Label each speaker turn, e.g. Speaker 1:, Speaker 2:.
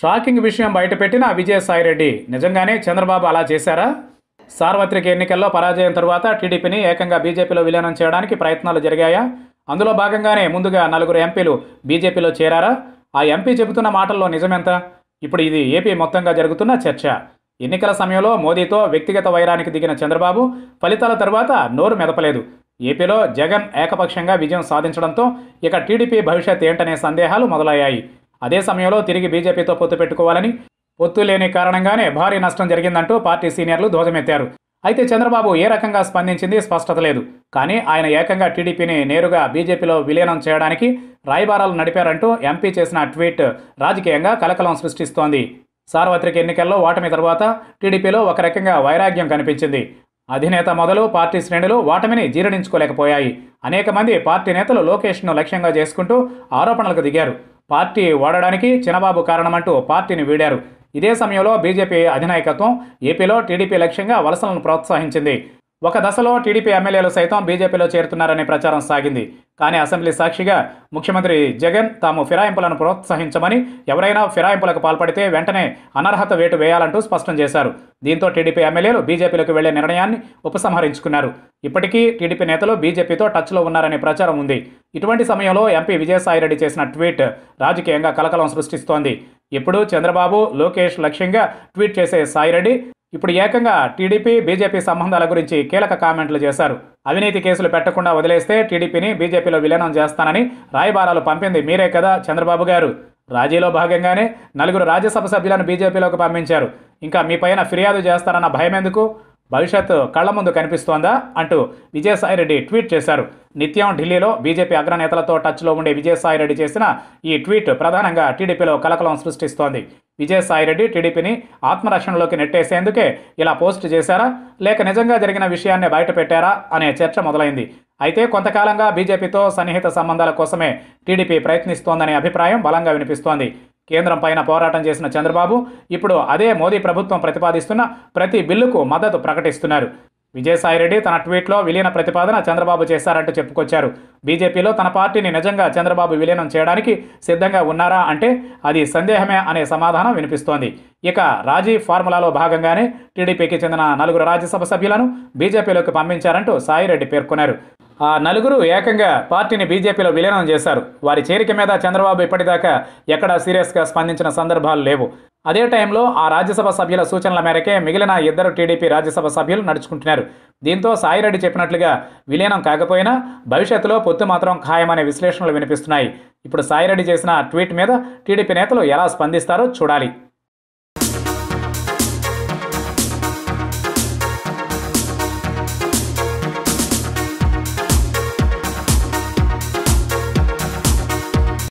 Speaker 1: shocking విషయం బయటపెట్టిన విజయసాయిరెడ్డి నిజంగానే చంద్రబాబు అలా చేశారా సార్వత్రిక ఎన్నికల్లో పరాజయం తరువాత టీడీపీని ఏకంగా బీజేపీలో విలీనం చేయడానికి ప్రయత్నాలు జరిగాయా అందులో భాగంగానే ముందుగా నలుగురు ఎంపీలు బీజేపీలో చేరారా ఆ ఎంపీ చెబుతున్న మాటల్లో నిజమెంత ఇప్పుడు ఇది ఏపీ మొత్తంగా జరుగుతున్న చర్చ ఎన్నికల సమయంలో మోదీతో వ్యక్తిగత వైరానికి దిగిన చంద్రబాబు ఫలితాల తర్వాత నోరు మెదపలేదు ఏపీలో జగన్ ఏకపక్షంగా విజయం సాధించడంతో ఇక టీడీపీ భవిష్యత్ ఏంటనే సందేహాలు మొదలయ్యాయి అదే సమయంలో తిరిగి బీజేపీతో పొత్తు పెట్టుకోవాలని పొత్తు లేని కారణంగానే భారీ నష్టం జరిగిందంటూ పార్టీ సీనియర్లు ధ్వజమెత్తారు అయితే చంద్రబాబు ఏ రకంగా స్పందించింది స్పష్టత లేదు కానీ ఆయన ఏకంగా టీడీపీని నేరుగా బీజేపీలో విలీనం చేయడానికి రాయబారాలు నడిపారంటూ ఎంపీ చేసిన ట్వీట్ రాజకీయంగా కలకలం సృష్టిస్తోంది సార్వత్రిక ఎన్నికల్లో ఓటమి తర్వాత టీడీపీలో ఒక రకంగా వైరాగ్యం కనిపించింది అధినేత మొదలు పార్టీ శ్రేణులు ఓటమిని జీర్ణించుకోలేకపోయాయి అనేక మంది పార్టీ నేతలు లోకేష్ను లక్ష్యంగా చేసుకుంటూ ఆరోపణలకు దిగారు పార్టీ ఓడడానికి చినబాబు కారణమంటూ పార్టీని వీడారు ఇదే సమయంలో బీజేపీ అధినాయకత్వం ఏపీలో టీడీపీ లక్ష్యంగా వలసలను ప్రోత్సహించింది ఒక దశలో టీడీపీ ఎమ్మెల్యేలు సైతం బీజేపీలో చేరుతున్నారనే ప్రచారం సాగింది కానీ అసెంబ్లీ సాక్షిగా ముఖ్యమంత్రి జగన్ తాము ఫిరాయింపులను ప్రోత్సహించమని ఎవరైనా ఫిరాయింపులకు పాల్పడితే వెంటనే అనర్హత వేటు వేయాలంటూ స్పష్టం చేశారు దీంతో టీడీపీ ఎమ్మెల్యేలు బీజేపీలోకి వెళ్లే నిర్ణయాన్ని ఉపసంహరించుకున్నారు ఇప్పటికీ టీడీపీ నేతలు బీజేపీతో టచ్లో ఉన్నారనే ప్రచారం ఉంది ఇటువంటి సమయంలో ఎంపీ విజయసాయిరెడ్డి చేసిన ట్వీట్ రాజకీయంగా కలకలం సృష్టిస్తోంది ఇప్పుడు చంద్రబాబు లోకేష్ లక్ష్యంగా ట్వీట్ చేసే సాయిరెడ్డి ఇప్పుడు ఏకంగా టీడీపీ బీజేపీ సంబంధాల గురించి కీలక కామెంట్లు చేశారు అవినీతి కేసులు పెట్టకుండా వదిలేస్తే టీడీపీని బీజేపీలో విలీనం చేస్తానని రాయబారాలు పంపింది మీరే కదా చంద్రబాబు గారు రాజీలో భాగంగానే నలుగురు రాజ్యసభ సభ్యులను బీజేపీలోకి పంపించారు ఇంకా పైన ఫిర్యాదు చేస్తారన్న భయం ఎందుకు భవిష్యత్తు కళ్ల ముందు కనిపిస్తోందా అంటూ విజయసాయిరెడ్డి ట్వీట్ చేశారు నిత్యం ఢిల్లీలో బీజేపీ అగ్రనేతలతో టచ్లో ఉండే విజయసాయిరెడ్డి చేసిన ఈ ట్వీట్ ప్రధానంగా టీడీపీలో కలకలం సృష్టిస్తోంది విజయసాయిరెడ్డి టీడీపీని ఆత్మరక్షణలోకి నెట్టేసేందుకే ఇలా పోస్ట్ చేశారా లేక నిజంగా జరిగిన విషయాన్ని బయటపెట్టారా అనే చర్చ మొదలైంది అయితే కొంతకాలంగా బీజేపీతో సన్నిహిత సంబంధాల కోసమే టీడీపీ ప్రయత్నిస్తోందనే అభిప్రాయం బలంగా వినిపిస్తోంది కేంద్రం పైన పోరాటం చేసిన చంద్రబాబు ఇప్పుడు అదే మోదీ ప్రభుత్వం ప్రతిపాదిస్తున్న ప్రతి బిల్లుకు మద్దతు ప్రకటిస్తున్నారు విజయసాయిరెడ్డి తన ట్వీట్లో విలీన ప్రతిపాదన చంద్రబాబు చేశారంటూ చెప్పుకొచ్చారు బీజేపీలో తన పార్టీని నిజంగా చంద్రబాబు విలీనం చేయడానికి సిద్ధంగా ఉన్నారా అంటే అది సందేహమే అనే సమాధానం వినిపిస్తోంది ఇక రాజీ ఫార్ములాలో భాగంగానే టీడీపీకి చెందిన నలుగురు రాజ్యసభ సభ్యులను బీజేపీలోకి పంపించారంటూ సాయిరెడ్డి పేర్కొన్నారు ఆ నలుగురు ఏకంగా పార్టీని బీజేపీలో విలీనం చేశారు వారి చేరిక మీద చంద్రబాబు ఇప్పటిదాకా ఎక్కడా సీరియస్గా స్పందించిన సందర్భాలు లేవు అదే టైంలో ఆ రాజ్యసభ సభ్యుల సూచనల మేరకే మిగిలిన ఇద్దరు టీడీపీ రాజ్యసభ సభ్యులు నడుచుకుంటున్నారు దీంతో సాయిరెడ్డి చెప్పినట్లుగా విలీనం కాకపోయినా భవిష్యత్తులో పొత్తు మాత్రం ఖాయమనే విశ్లేషణలు వినిపిస్తున్నాయి ఇప్పుడు సాయిరెడ్డి చేసిన ట్వీట్ మీద టీడీపీ నేతలు ఎలా స్పందిస్తారో చూడాలి